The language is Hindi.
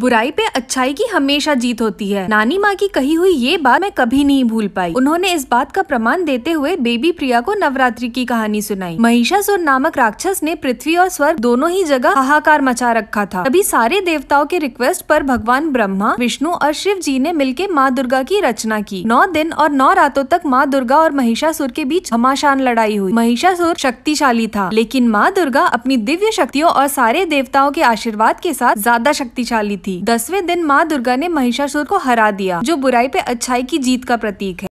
बुराई पे अच्छाई की हमेशा जीत होती है नानी माँ की कही हुई ये बात मैं कभी नहीं भूल पाई उन्होंने इस बात का प्रमाण देते हुए बेबी प्रिया को नवरात्रि की कहानी सुनाई महिषासुर नामक राक्षस ने पृथ्वी और स्वर्ग दोनों ही जगह हाहाकार मचा रखा था तभी सारे देवताओं के रिक्वेस्ट पर भगवान ब्रह्मा विष्णु और शिव जी ने मिलकर माँ दुर्गा की रचना की नौ दिन और नौ रातों तक माँ दुर्गा और महिषासुर के बीच घमाशान लड़ाई हुई महिषासुर शक्तिशाली था लेकिन माँ दुर्गा अपनी दिव्य शक्तियों और सारे देवताओं के आशीर्वाद के साथ ज्यादा शक्तिशाली थी दसवें दिन माँ दुर्गा ने महिषासुर को हरा दिया जो बुराई पे अच्छाई की जीत का प्रतीक है